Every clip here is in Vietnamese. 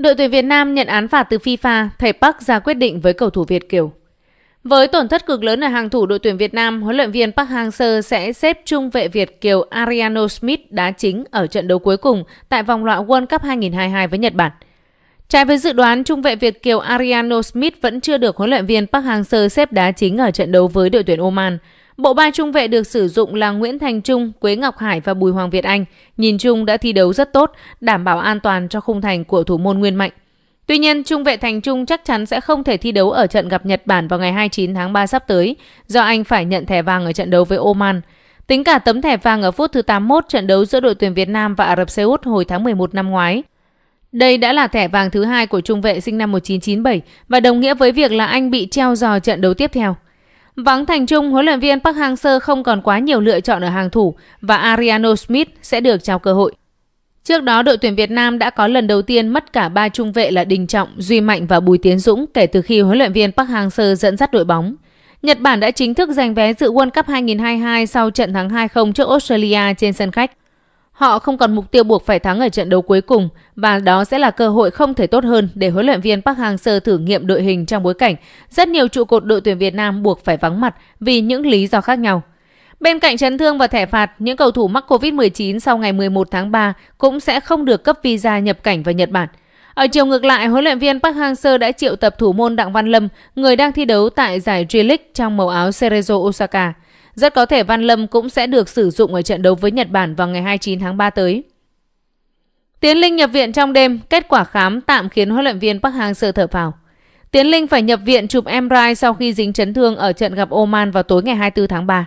Đội tuyển Việt Nam nhận án phạt từ FIFA, thầy Park ra quyết định với cầu thủ Việt Kiều. Với tổn thất cực lớn ở hàng thủ đội tuyển Việt Nam, huấn luyện viên Park Hang-seo sẽ xếp trung vệ Việt Kiều Ariano Smith đá chính ở trận đấu cuối cùng tại vòng loại World Cup 2022 với Nhật Bản. Trái với dự đoán, trung vệ Việt Kiều Ariano Smith vẫn chưa được huấn luyện viên Park Hang-seo xếp đá chính ở trận đấu với đội tuyển Oman – Bộ ba trung vệ được sử dụng là Nguyễn Thành Trung, Quế Ngọc Hải và Bùi Hoàng Việt Anh. Nhìn chung đã thi đấu rất tốt, đảm bảo an toàn cho khung thành của thủ môn Nguyên Mạnh. Tuy nhiên, trung vệ Thành Trung chắc chắn sẽ không thể thi đấu ở trận gặp Nhật Bản vào ngày 29 tháng 3 sắp tới, do anh phải nhận thẻ vàng ở trận đấu với Oman. Tính cả tấm thẻ vàng ở phút thứ 81 trận đấu giữa đội tuyển Việt Nam và Ả Rập Xê Út hồi tháng 11 năm ngoái. Đây đã là thẻ vàng thứ hai của trung vệ sinh năm 1997 và đồng nghĩa với việc là anh bị treo giò trận đấu tiếp theo. Vắng thành trung, huấn luyện viên Park Hang-seo không còn quá nhiều lựa chọn ở hàng thủ và Ariano Smith sẽ được trao cơ hội. Trước đó, đội tuyển Việt Nam đã có lần đầu tiên mất cả ba trung vệ là Đình Trọng, Duy Mạnh và Bùi Tiến Dũng kể từ khi huấn luyện viên Park Hang-seo dẫn dắt đội bóng. Nhật Bản đã chính thức giành vé dự World Cup 2022 sau trận thắng 2-0 trước Australia trên sân khách. Họ không còn mục tiêu buộc phải thắng ở trận đấu cuối cùng và đó sẽ là cơ hội không thể tốt hơn để huấn luyện viên Park Hang-seo thử nghiệm đội hình trong bối cảnh rất nhiều trụ cột đội tuyển Việt Nam buộc phải vắng mặt vì những lý do khác nhau. Bên cạnh chấn thương và thẻ phạt, những cầu thủ mắc COVID-19 sau ngày 11 tháng 3 cũng sẽ không được cấp visa nhập cảnh vào Nhật Bản. Ở chiều ngược lại, huấn luyện viên Park Hang-seo đã triệu tập thủ môn Đặng Văn Lâm, người đang thi đấu tại giải J-League trong màu áo Cerezo Osaka. Rất có thể Văn Lâm cũng sẽ được sử dụng ở trận đấu với Nhật Bản vào ngày 29 tháng 3 tới. Tiến Linh nhập viện trong đêm, kết quả khám tạm khiến huấn luyện viên Park Hang seo thở phào. Tiến Linh phải nhập viện chụp MRI sau khi dính chấn thương ở trận gặp Oman vào tối ngày 24 tháng 3.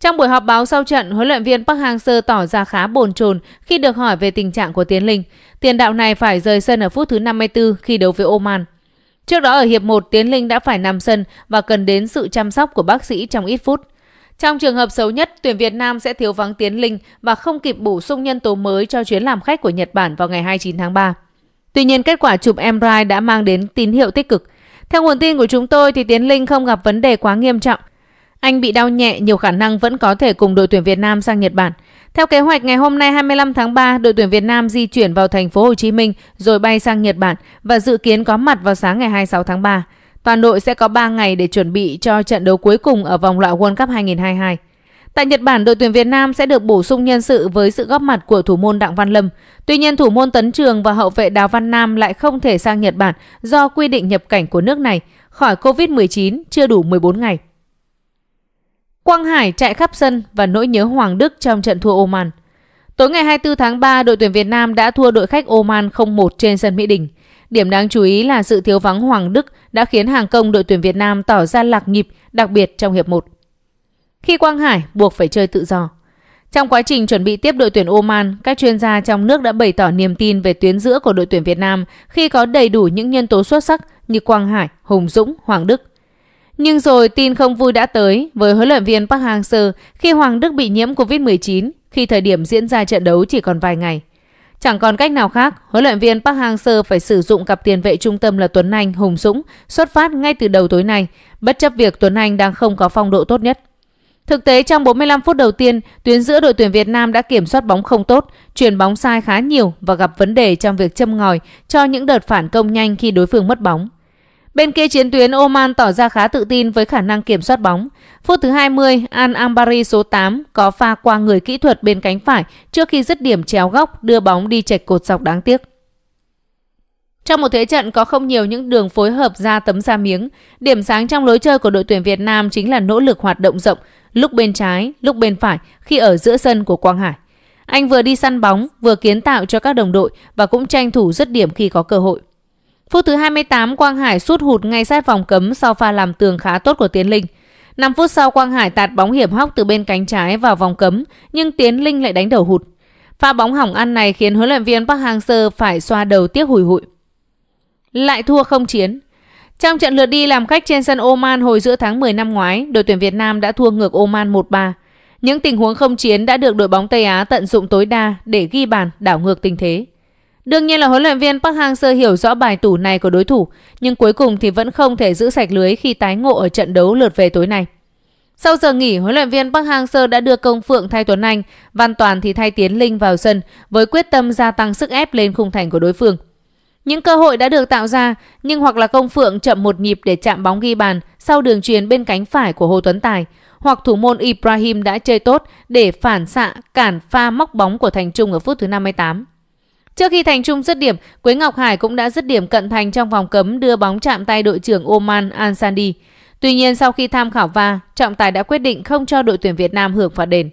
Trong buổi họp báo sau trận, huấn luyện viên Park Hang-seo tỏ ra khá bồn chồn khi được hỏi về tình trạng của Tiến Linh. Tiền đạo này phải rời sân ở phút thứ 54 khi đấu với Oman. Trước đó ở hiệp 1, Tiến Linh đã phải nằm sân và cần đến sự chăm sóc của bác sĩ trong ít phút. Trong trường hợp xấu nhất, tuyển Việt Nam sẽ thiếu vắng Tiến Linh và không kịp bổ sung nhân tố mới cho chuyến làm khách của Nhật Bản vào ngày 29 tháng 3. Tuy nhiên, kết quả chụp MRI đã mang đến tín hiệu tích cực. Theo nguồn tin của chúng tôi thì Tiến Linh không gặp vấn đề quá nghiêm trọng. Anh bị đau nhẹ, nhiều khả năng vẫn có thể cùng đội tuyển Việt Nam sang Nhật Bản. Theo kế hoạch ngày hôm nay 25 tháng 3, đội tuyển Việt Nam di chuyển vào thành phố Hồ Chí Minh rồi bay sang Nhật Bản và dự kiến có mặt vào sáng ngày 26 tháng 3. Toàn đội sẽ có 3 ngày để chuẩn bị cho trận đấu cuối cùng ở vòng loại World Cup 2022. Tại Nhật Bản, đội tuyển Việt Nam sẽ được bổ sung nhân sự với sự góp mặt của thủ môn Đặng Văn Lâm. Tuy nhiên, thủ môn Tấn Trường và hậu vệ Đào Văn Nam lại không thể sang Nhật Bản do quy định nhập cảnh của nước này khỏi COVID-19 chưa đủ 14 ngày. Quang Hải chạy khắp sân và nỗi nhớ Hoàng Đức trong trận thua Oman. Tối ngày 24 tháng 3, đội tuyển Việt Nam đã thua đội khách Oman 0-1 trên sân Mỹ Đình. Điểm đáng chú ý là sự thiếu vắng Hoàng Đức đã khiến hàng công đội tuyển Việt Nam tỏ ra lạc nhịp, đặc biệt trong hiệp 1. Khi Quang Hải buộc phải chơi tự do. Trong quá trình chuẩn bị tiếp đội tuyển Oman, các chuyên gia trong nước đã bày tỏ niềm tin về tuyến giữa của đội tuyển Việt Nam khi có đầy đủ những nhân tố xuất sắc như Quang Hải, Hùng Dũng, Hoàng Đức. Nhưng rồi tin không vui đã tới với huấn luyện viên Park Hang-seo khi Hoàng Đức bị nhiễm COVID-19 khi thời điểm diễn ra trận đấu chỉ còn vài ngày. Chẳng còn cách nào khác, huấn luyện viên Park Hang-seo phải sử dụng cặp tiền vệ trung tâm là Tuấn Anh, Hùng Dũng xuất phát ngay từ đầu tối nay, bất chấp việc Tuấn Anh đang không có phong độ tốt nhất. Thực tế trong 45 phút đầu tiên, tuyến giữa đội tuyển Việt Nam đã kiểm soát bóng không tốt, chuyển bóng sai khá nhiều và gặp vấn đề trong việc châm ngòi cho những đợt phản công nhanh khi đối phương mất bóng. Bên kia chiến tuyến Oman tỏ ra khá tự tin với khả năng kiểm soát bóng. Phút thứ 20, An Ambari số 8 có pha qua người kỹ thuật bên cánh phải trước khi dứt điểm chéo góc đưa bóng đi chệch cột dọc đáng tiếc. Trong một thế trận có không nhiều những đường phối hợp ra tấm ra miếng, điểm sáng trong lối chơi của đội tuyển Việt Nam chính là nỗ lực hoạt động rộng, lúc bên trái, lúc bên phải khi ở giữa sân của Quang Hải. Anh vừa đi săn bóng, vừa kiến tạo cho các đồng đội và cũng tranh thủ dứt điểm khi có cơ hội. Phút thứ 28, Quang Hải sút hụt ngay sát vòng cấm sau pha làm tường khá tốt của Tiến Linh. 5 phút sau Quang Hải tạt bóng hiểm hóc từ bên cánh trái vào vòng cấm, nhưng Tiến Linh lại đánh đầu hụt. Pha bóng hỏng ăn này khiến huấn luyện viên Park Hang-seo phải xoa đầu tiếc hùi hụi. Lại thua không chiến. Trong trận lượt đi làm khách trên sân Oman hồi giữa tháng 10 năm ngoái, đội tuyển Việt Nam đã thua ngược Oman 1-3. Những tình huống không chiến đã được đội bóng Tây Á tận dụng tối đa để ghi bàn đảo ngược tình thế. Đương nhiên là huấn luyện viên Park Hang-seo hiểu rõ bài tủ này của đối thủ, nhưng cuối cùng thì vẫn không thể giữ sạch lưới khi tái ngộ ở trận đấu lượt về tối nay. Sau giờ nghỉ, huấn luyện viên Park Hang-seo đã đưa Công Phượng thay Tuấn Anh, Văn Toàn thì thay Tiến Linh vào sân với quyết tâm gia tăng sức ép lên khung thành của đối phương. Những cơ hội đã được tạo ra, nhưng hoặc là Công Phượng chậm một nhịp để chạm bóng ghi bàn sau đường truyền bên cánh phải của Hồ Tuấn Tài, hoặc thủ môn Ibrahim đã chơi tốt để phản xạ cản pha móc bóng của Thành Trung ở phút thứ 58. Trước khi Thành Trung dứt điểm, Quế Ngọc Hải cũng đã dứt điểm cận thành trong vòng cấm đưa bóng chạm tay đội trưởng Oman Ansandi. Tuy nhiên sau khi tham khảo va, trọng tài đã quyết định không cho đội tuyển Việt Nam hưởng phạt đền.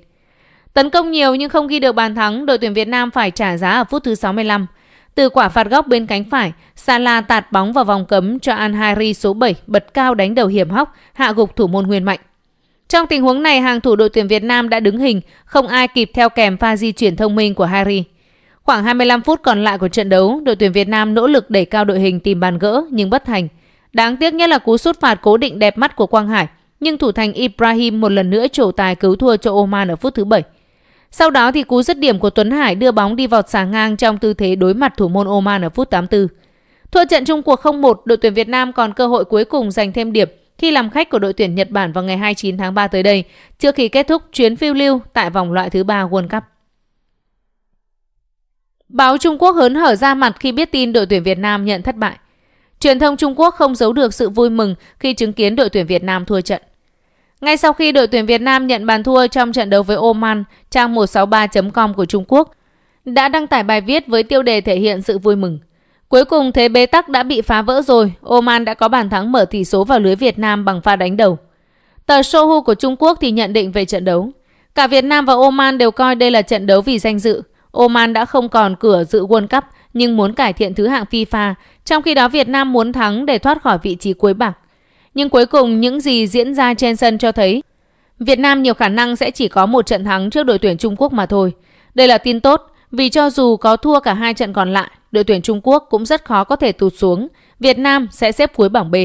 Tấn công nhiều nhưng không ghi được bàn thắng, đội tuyển Việt Nam phải trả giá ở phút thứ 65. Từ quả phạt góc bên cánh phải, Salah tạt bóng vào vòng cấm cho Anhari số 7 bật cao đánh đầu hiểm hóc, hạ gục thủ môn Nguyên Mạnh. Trong tình huống này, hàng thủ đội tuyển Việt Nam đã đứng hình, không ai kịp theo kèm pha di chuyển thông minh của Harry. Khoảng 25 phút còn lại của trận đấu, đội tuyển Việt Nam nỗ lực đẩy cao đội hình tìm bàn gỡ nhưng bất thành. Đáng tiếc nhất là cú sút phạt cố định đẹp mắt của Quang Hải, nhưng thủ thành Ibrahim một lần nữa trổ tài cứu thua cho Oman ở phút thứ 7. Sau đó thì cú dứt điểm của Tuấn Hải đưa bóng đi vào xà ngang trong tư thế đối mặt thủ môn Oman ở phút 84. Thua trận chung cuộc 0-1, đội tuyển Việt Nam còn cơ hội cuối cùng giành thêm điểm khi làm khách của đội tuyển Nhật Bản vào ngày 29 tháng 3 tới đây, trước khi kết thúc chuyến phiêu lưu tại vòng loại thứ 3 World Cup. Báo Trung Quốc hớn hở ra mặt khi biết tin đội tuyển Việt Nam nhận thất bại. Truyền thông Trung Quốc không giấu được sự vui mừng khi chứng kiến đội tuyển Việt Nam thua trận. Ngay sau khi đội tuyển Việt Nam nhận bàn thua trong trận đấu với Oman, trang 163.com của Trung Quốc đã đăng tải bài viết với tiêu đề thể hiện sự vui mừng. Cuối cùng thế bế tắc đã bị phá vỡ rồi, Oman đã có bàn thắng mở tỷ số vào lưới Việt Nam bằng pha đánh đầu. Tờ Sohu của Trung Quốc thì nhận định về trận đấu. Cả Việt Nam và Oman đều coi đây là trận đấu vì danh dự – Oman đã không còn cửa dự World Cup nhưng muốn cải thiện thứ hạng FIFA, trong khi đó Việt Nam muốn thắng để thoát khỏi vị trí cuối bảng. Nhưng cuối cùng những gì diễn ra trên sân cho thấy Việt Nam nhiều khả năng sẽ chỉ có một trận thắng trước đội tuyển Trung Quốc mà thôi. Đây là tin tốt vì cho dù có thua cả hai trận còn lại, đội tuyển Trung Quốc cũng rất khó có thể tụt xuống. Việt Nam sẽ xếp cuối bảng B.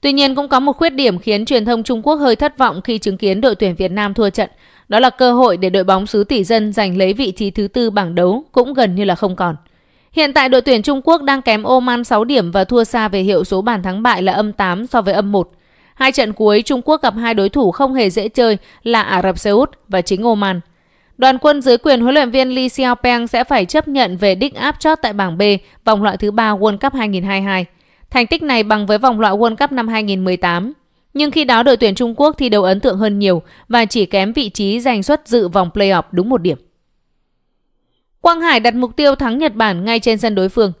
Tuy nhiên cũng có một khuyết điểm khiến truyền thông Trung Quốc hơi thất vọng khi chứng kiến đội tuyển Việt Nam thua trận. Đó là cơ hội để đội bóng xứ tỷ dân giành lấy vị trí thứ tư bảng đấu cũng gần như là không còn. Hiện tại đội tuyển Trung Quốc đang kém Oman 6 điểm và thua xa về hiệu số bàn thắng bại là âm 8 so với âm 1. Hai trận cuối Trung Quốc gặp hai đối thủ không hề dễ chơi là Ả Rập Xê Út và chính Oman. Đoàn quân dưới quyền huấn luyện viên Li Xiaopeng sẽ phải chấp nhận về đích áp chót tại bảng B vòng loại thứ 3 World Cup 2022. Thành tích này bằng với vòng loại World Cup năm 2018. Nhưng khi đó đội tuyển Trung Quốc thi đấu ấn tượng hơn nhiều và chỉ kém vị trí giành suất dự vòng playoff đúng một điểm. Quang Hải đặt mục tiêu thắng Nhật Bản ngay trên sân đối phương.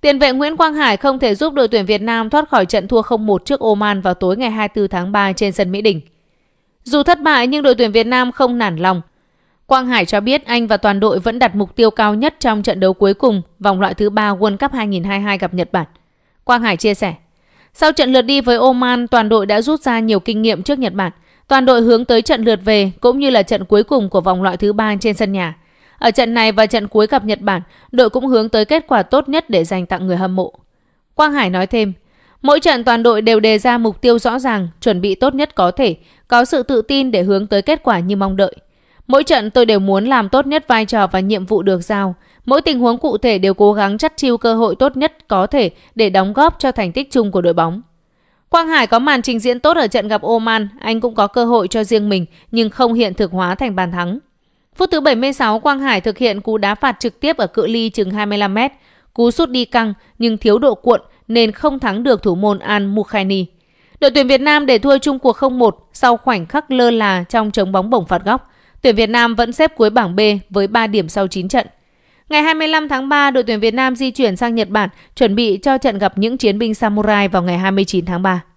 Tiền vệ Nguyễn Quang Hải không thể giúp đội tuyển Việt Nam thoát khỏi trận thua 0-1 trước Oman vào tối ngày 24 tháng 3 trên sân Mỹ Đình. Dù thất bại nhưng đội tuyển Việt Nam không nản lòng. Quang Hải cho biết anh và toàn đội vẫn đặt mục tiêu cao nhất trong trận đấu cuối cùng vòng loại thứ 3 World Cup 2022 gặp Nhật Bản – Quang Hải chia sẻ, sau trận lượt đi với Oman, toàn đội đã rút ra nhiều kinh nghiệm trước Nhật Bản. Toàn đội hướng tới trận lượt về cũng như là trận cuối cùng của vòng loại thứ ba trên sân nhà. Ở trận này và trận cuối gặp Nhật Bản, đội cũng hướng tới kết quả tốt nhất để dành tặng người hâm mộ. Quang Hải nói thêm, mỗi trận toàn đội đều đề ra mục tiêu rõ ràng, chuẩn bị tốt nhất có thể, có sự tự tin để hướng tới kết quả như mong đợi. Mỗi trận tôi đều muốn làm tốt nhất vai trò và nhiệm vụ được giao. Mỗi tình huống cụ thể đều cố gắng chắt chiêu cơ hội tốt nhất có thể để đóng góp cho thành tích chung của đội bóng. Quang Hải có màn trình diễn tốt ở trận gặp Oman, anh cũng có cơ hội cho riêng mình nhưng không hiện thực hóa thành bàn thắng. Phút thứ 76, Quang Hải thực hiện cú đá phạt trực tiếp ở cự ly chừng 25 mét. Cú sút đi căng nhưng thiếu độ cuộn nên không thắng được thủ môn An Mukhaini. Đội tuyển Việt Nam để thua chung cuộc 0-1 sau khoảnh khắc lơ là trong chống bóng bổng phạt góc. Tuyển Việt Nam vẫn xếp cuối bảng B với 3 điểm sau 9 trận. Ngày 25 tháng 3, đội tuyển Việt Nam di chuyển sang Nhật Bản, chuẩn bị cho trận gặp những chiến binh Samurai vào ngày 29 tháng 3.